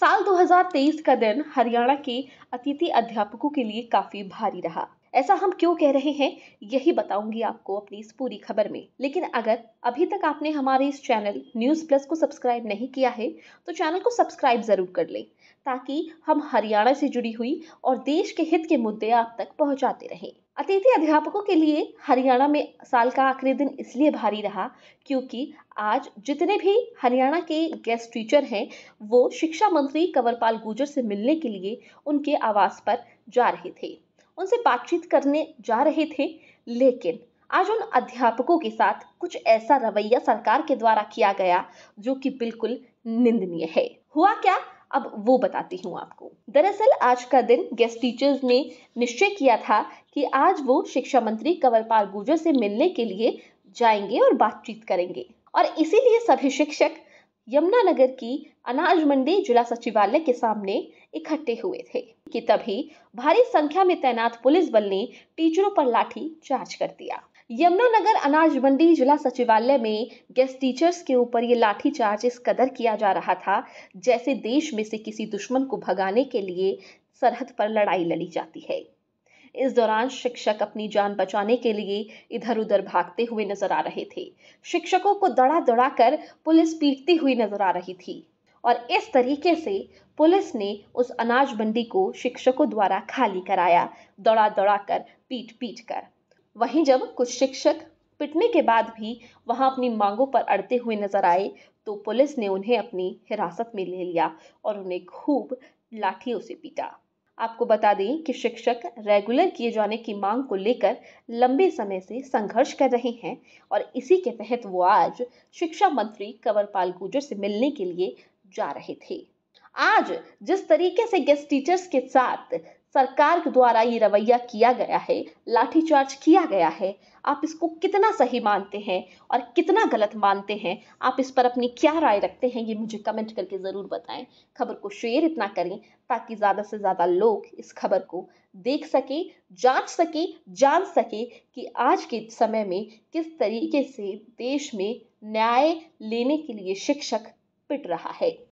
साल 2023 का दिन हरियाणा के अतिथि अध्यापकों के लिए काफी भारी रहा ऐसा हम क्यों कह रहे हैं यही बताऊंगी आपको अपनी इस पूरी खबर में लेकिन अगर अभी तक आपने हमारे इस चैनल न्यूज प्लस को सब्सक्राइब नहीं किया है तो चैनल को सब्सक्राइब जरूर कर लें ताकि हम हरियाणा से जुड़ी हुई और देश के हित के मुद्दे आप तक पहुंचाते रहें अतिथि अध्यापकों के लिए हरियाणा में साल का आखिरी दिन इसलिए भारी रहा क्योंकि आज जितने भी हरियाणा के गेस्ट टीचर हैं वो शिक्षा मंत्री कंवरपाल गुर्जर से मिलने के लिए उनके आवास पर जा रहे थे उनसे बातचीत करने जा रहे थे लेकिन आज उन अध्यापकों के साथ कुछ ऐसा रवैया सरकार के द्वारा किया गया जो कि बिल्कुल निंदनीय है हुआ क्या अब वो बताती हूँ आपको दरअसल आज का दिन गेस्ट टीचर्स ने निश्चय किया था कि आज वो शिक्षा मंत्री कंवरपाल गुर्जर से मिलने के लिए जाएंगे और बातचीत करेंगे और इसीलिए सभी शिक्षक यमुनानगर की अनाज मंडी जिला सचिवालय के सामने इकट्ठे हुए थे कि तभी भारी संख्या में तैनात पुलिस बल ने टीचरों पर लाठी चार्ज कर दिया यमुनानगर अनाज मंडी जिला सचिवालय में गेस्ट टीचर्स के ऊपर ये लाठी चार्ज इस कदर किया जा रहा था जैसे देश में से किसी दुश्मन को भगाने के लिए सरहद पर लड़ाई लड़ी जाती है इस दौरान शिक्षक अपनी जान बचाने के लिए इधर उधर भागते हुए नजर आ रहे थे शिक्षकों को दड़ा दड़ा कर पुलिस पीटती हुई नजर आ रही थी और इस तरीके से पुलिस ने उस अनाज मंडी को शिक्षकों द्वारा खाली कराया दौड़ा दौड़ा कर पीट पीट कर वहीं जब कुछ शिक्षक पिटने के बाद भी वहां अपनी मांगों पर अड़ते हुए नजर आए तो पुलिस ने उन्हें अपनी हिरासत में ले लिया और उन्हें खूब लाठियों से पीटा आपको बता दें कि शिक्षक रेगुलर किए जाने की मांग को लेकर लंबे समय से संघर्ष कर रहे हैं और इसी के तहत वो आज शिक्षा मंत्री कंवरपाल गुर्जर से मिलने के लिए जा रहे थे आज जिस तरीके से गेस्ट टीचर्स के साथ सरकार के द्वारा ये रवैया किया गया है लाठीचार्ज किया गया है आप इसको कितना सही मानते हैं और कितना गलत मानते हैं आप इस पर अपनी क्या राय रखते हैं ये मुझे कमेंट करके ज़रूर बताएं खबर को शेयर इतना करें ताकि ज़्यादा से ज़्यादा लोग इस खबर को देख सके जांच सके जान सके कि आज के समय में किस तरीके से देश में न्याय लेने के लिए शिक्षक पिट रहा है